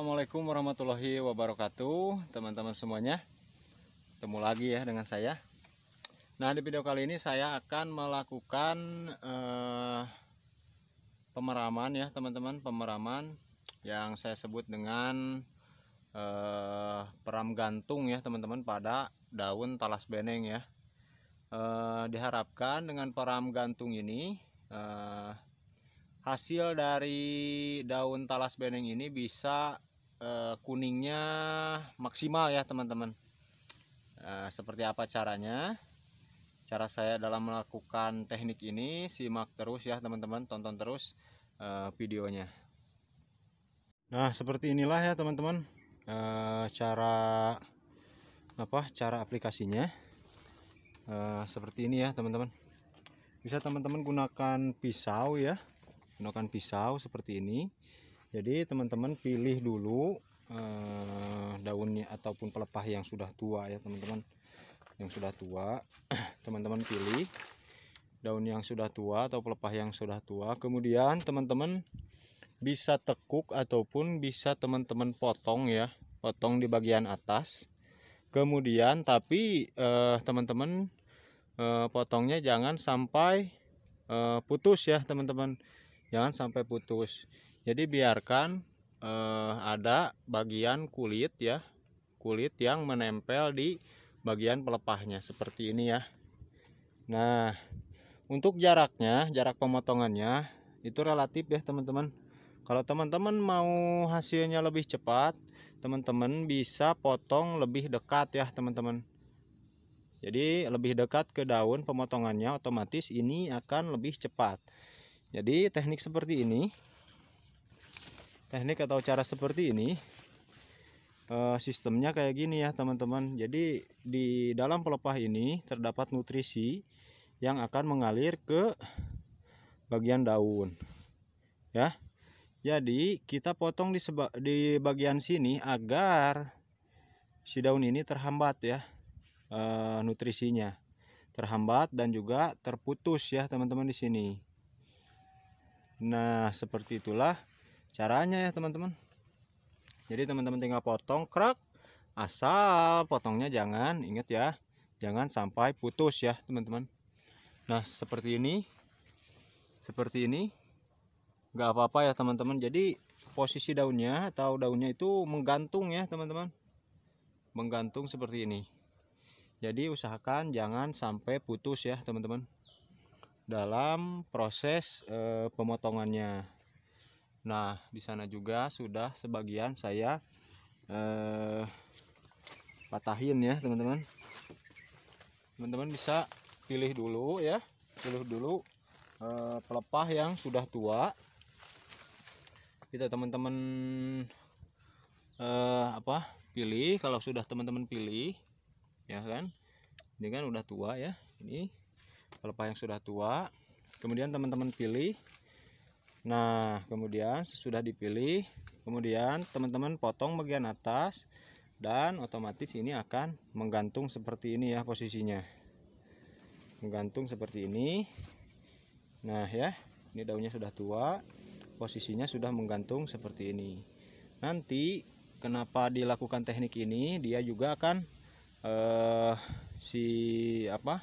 Assalamualaikum warahmatullahi wabarakatuh teman-teman semuanya ketemu lagi ya dengan saya nah di video kali ini saya akan melakukan eh, pemeraman ya teman-teman pemeraman yang saya sebut dengan eh, peram gantung ya teman-teman pada daun talas beneng ya eh, diharapkan dengan peram gantung ini eh, hasil dari daun talas beneng ini bisa Eh, kuningnya maksimal ya teman-teman nah, seperti apa caranya cara saya dalam melakukan teknik ini simak terus ya teman-teman tonton terus uh, videonya nah seperti inilah ya teman-teman uh, cara apa cara aplikasinya uh, seperti ini ya teman-teman bisa teman-teman gunakan pisau ya gunakan pisau seperti ini jadi teman-teman pilih dulu eh, daunnya ataupun pelepah yang sudah tua ya teman-teman yang sudah tua teman-teman pilih daun yang sudah tua atau pelepah yang sudah tua kemudian teman-teman bisa tekuk ataupun bisa teman-teman potong ya potong di bagian atas kemudian tapi eh, teman-teman eh, eh, potongnya jangan sampai eh, putus ya teman-teman jangan sampai putus jadi biarkan eh, ada bagian kulit ya kulit yang menempel di bagian pelepahnya seperti ini ya nah untuk jaraknya jarak pemotongannya itu relatif ya teman-teman kalau teman-teman mau hasilnya lebih cepat teman-teman bisa potong lebih dekat ya teman-teman jadi lebih dekat ke daun pemotongannya otomatis ini akan lebih cepat jadi teknik seperti ini teknik atau cara seperti ini eh, sistemnya kayak gini ya teman-teman jadi di dalam pelepah ini terdapat nutrisi yang akan mengalir ke bagian daun ya jadi kita potong di, seba di bagian sini agar si daun ini terhambat ya e, nutrisinya terhambat dan juga terputus ya teman-teman di sini nah seperti itulah caranya ya teman-teman jadi teman-teman tinggal potong krak asal potongnya jangan ingat ya jangan sampai putus ya teman-teman nah seperti ini seperti ini nggak apa-apa ya teman-teman jadi posisi daunnya atau daunnya itu menggantung ya teman-teman menggantung seperti ini jadi usahakan jangan sampai putus ya teman-teman dalam proses e, pemotongannya Nah, di sana juga sudah sebagian saya eh, patahin ya, teman-teman. Teman-teman bisa pilih dulu ya, pilih dulu eh, pelepah yang sudah tua. Kita teman-teman eh, apa? Pilih kalau sudah teman-teman pilih, ya kan? Ini kan udah tua ya. Ini pelepah yang sudah tua. Kemudian teman-teman pilih Nah, kemudian sesudah dipilih, kemudian teman-teman potong bagian atas dan otomatis ini akan menggantung seperti ini ya posisinya. Menggantung seperti ini. Nah, ya. Ini daunnya sudah tua, posisinya sudah menggantung seperti ini. Nanti kenapa dilakukan teknik ini? Dia juga akan eh si apa?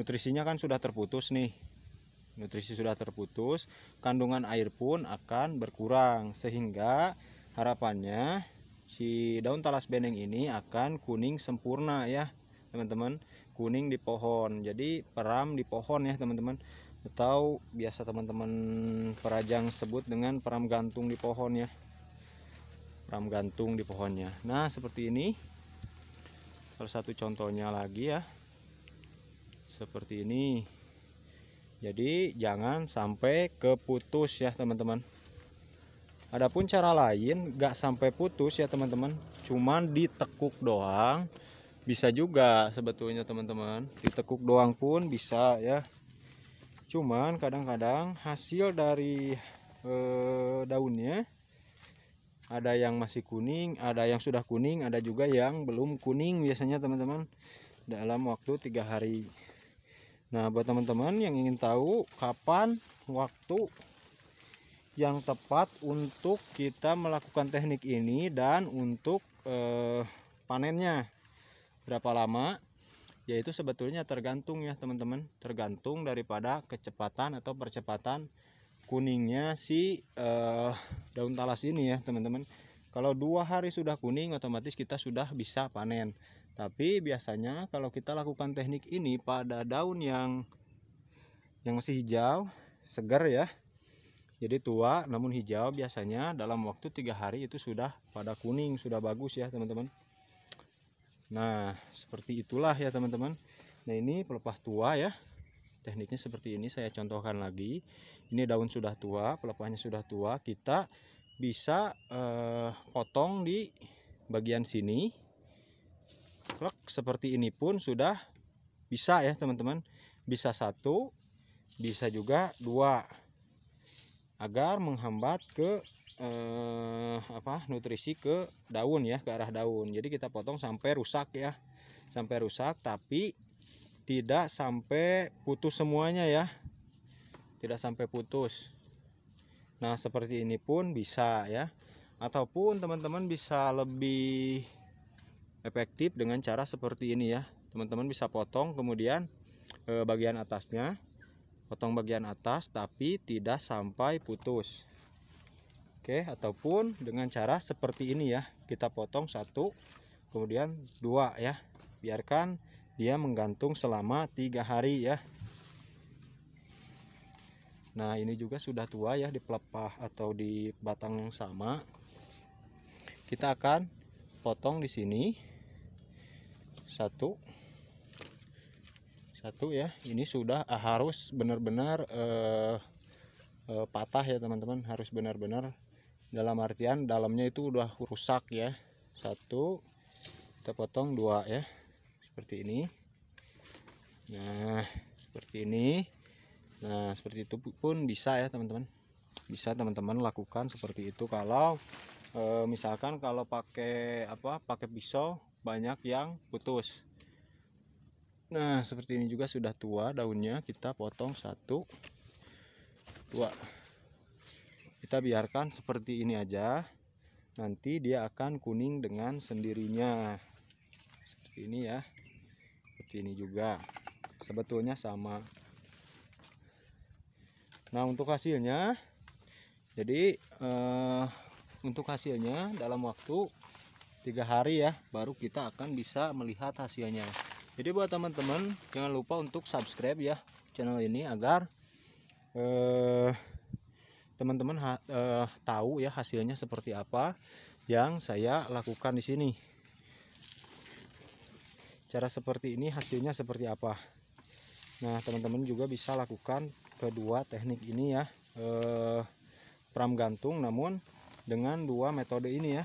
Nutrisinya kan sudah terputus nih nutrisi sudah terputus kandungan air pun akan berkurang sehingga harapannya si daun talas beneng ini akan kuning sempurna ya teman-teman kuning di pohon jadi peram di pohon ya teman-teman atau biasa teman-teman perajang sebut dengan peram gantung di pohon ya peram gantung di pohonnya nah seperti ini salah satu contohnya lagi ya seperti ini jadi jangan sampai keputus ya teman-teman Adapun cara lain gak sampai putus ya teman-teman cuman ditekuk doang bisa juga sebetulnya teman-teman ditekuk doang pun bisa ya cuman kadang-kadang hasil dari eh, daunnya ada yang masih kuning ada yang sudah kuning ada juga yang belum kuning biasanya teman-teman dalam waktu tiga hari Nah, buat teman-teman yang ingin tahu kapan waktu yang tepat untuk kita melakukan teknik ini dan untuk eh, panennya berapa lama, yaitu sebetulnya tergantung ya teman-teman, tergantung daripada kecepatan atau percepatan kuningnya si eh, daun talas ini ya teman-teman. Kalau dua hari sudah kuning, otomatis kita sudah bisa panen. Tapi biasanya kalau kita lakukan teknik ini pada daun yang yang masih hijau, segar ya. Jadi tua namun hijau biasanya dalam waktu tiga hari itu sudah pada kuning, sudah bagus ya teman-teman. Nah seperti itulah ya teman-teman. Nah ini pelepas tua ya tekniknya seperti ini saya contohkan lagi ini daun sudah tua pelepahnya sudah tua kita bisa eh, potong di bagian sini Krek seperti ini pun sudah bisa ya teman-teman. Bisa satu, bisa juga dua. Agar menghambat ke eh, apa nutrisi ke daun ya, ke arah daun. Jadi kita potong sampai rusak ya. Sampai rusak tapi tidak sampai putus semuanya ya. Tidak sampai putus. Nah, seperti ini pun bisa ya. Ataupun teman-teman bisa lebih efektif dengan cara seperti ini ya teman-teman bisa potong kemudian e, bagian atasnya potong bagian atas tapi tidak sampai putus oke ataupun dengan cara seperti ini ya kita potong satu kemudian dua ya biarkan dia menggantung selama tiga hari ya Nah ini juga sudah tua ya di pelepah atau di batang yang sama kita akan potong di sini satu satu ya ini sudah eh, harus benar-benar eh, eh, patah ya teman-teman harus benar-benar dalam artian dalamnya itu udah rusak ya satu kita potong dua ya seperti ini nah seperti ini nah seperti itu pun bisa ya teman-teman bisa teman-teman lakukan seperti itu kalau e, misalkan kalau pakai apa pakai pisau banyak yang putus nah seperti ini juga sudah tua daunnya kita potong satu dua kita biarkan seperti ini aja nanti dia akan kuning dengan sendirinya seperti ini ya seperti ini juga sebetulnya sama nah untuk hasilnya jadi eh, untuk hasilnya dalam waktu tiga hari ya baru kita akan bisa melihat hasilnya jadi buat teman-teman jangan lupa untuk subscribe ya channel ini agar eh, teman-teman eh, tahu ya hasilnya seperti apa yang saya lakukan di sini cara seperti ini hasilnya seperti apa nah teman-teman juga bisa lakukan kedua teknik ini ya eh, pram gantung namun dengan dua metode ini ya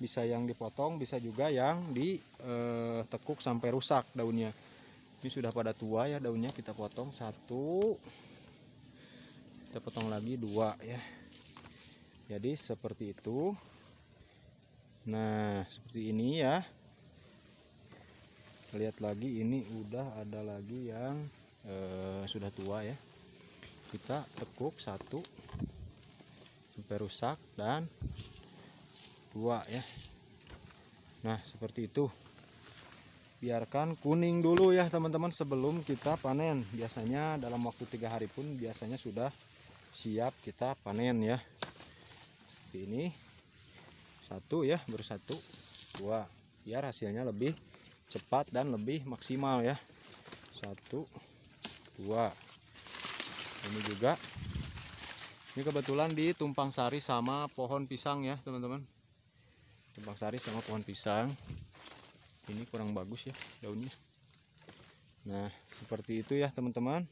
bisa yang dipotong bisa juga yang ditekuk eh, sampai rusak daunnya ini sudah pada tua ya daunnya kita potong satu kita potong lagi dua ya jadi seperti itu nah seperti ini ya lihat lagi ini udah ada lagi yang eh, sudah tua ya kita tekuk satu sampai rusak dan dua ya nah seperti itu biarkan kuning dulu ya teman-teman sebelum kita panen biasanya dalam waktu tiga hari pun biasanya sudah siap kita panen ya seperti ini satu ya bersatu dua biar hasilnya lebih cepat dan lebih maksimal ya satu dua ini juga ini kebetulan di tumpang sari sama pohon pisang ya teman-teman kembang sari sama pohon pisang ini kurang bagus ya daunnya nah seperti itu ya teman-teman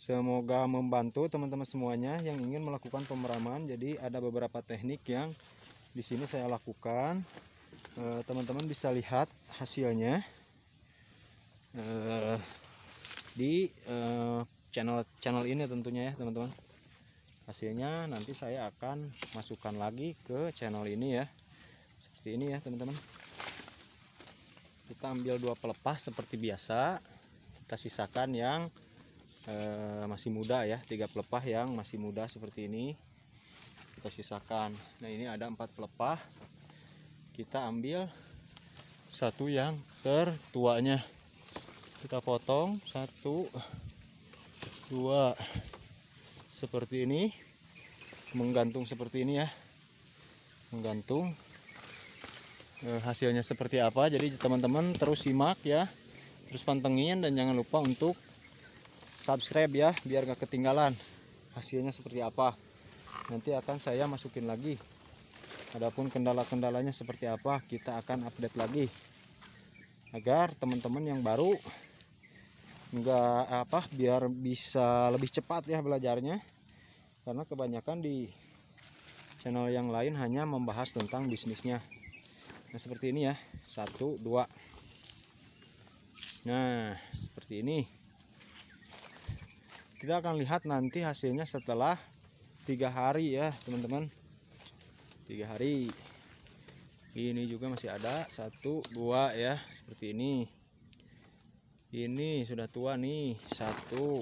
semoga membantu teman-teman semuanya yang ingin melakukan pemeraman jadi ada beberapa teknik yang di sini saya lakukan eh, teman-teman bisa lihat hasilnya eh, di eh, channel channel ini tentunya ya teman-teman hasilnya nanti saya akan masukkan lagi ke channel ini ya seperti ini ya teman-teman kita ambil dua pelepas seperti biasa kita sisakan yang e, masih muda ya tiga pelepah yang masih muda seperti ini kita sisakan nah ini ada empat pelepah kita ambil satu yang tertuanya kita potong satu dua seperti ini menggantung seperti ini ya menggantung Eh, hasilnya seperti apa jadi teman-teman terus simak ya terus pantengin dan jangan lupa untuk subscribe ya biar gak ketinggalan hasilnya seperti apa nanti akan saya masukin lagi adapun kendala-kendalanya seperti apa kita akan update lagi agar teman-teman yang baru enggak apa biar bisa lebih cepat ya belajarnya karena kebanyakan di channel yang lain hanya membahas tentang bisnisnya nah seperti ini ya satu dua nah seperti ini kita akan lihat nanti hasilnya setelah tiga hari ya teman-teman tiga hari ini juga masih ada satu dua ya seperti ini ini sudah tua nih satu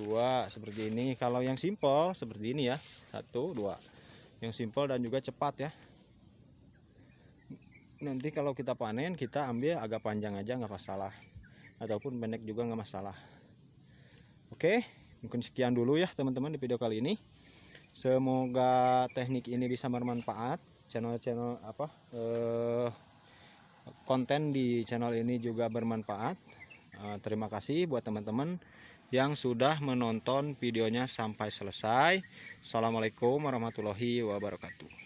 dua seperti ini kalau yang simple seperti ini ya satu dua yang simple dan juga cepat ya nanti kalau kita panen kita ambil agak panjang aja nggak masalah ataupun pendek juga nggak masalah oke mungkin sekian dulu ya teman-teman di video kali ini semoga teknik ini bisa bermanfaat channel-channel apa eh, konten di channel ini juga bermanfaat eh, terima kasih buat teman-teman yang sudah menonton videonya sampai selesai assalamualaikum warahmatullahi wabarakatuh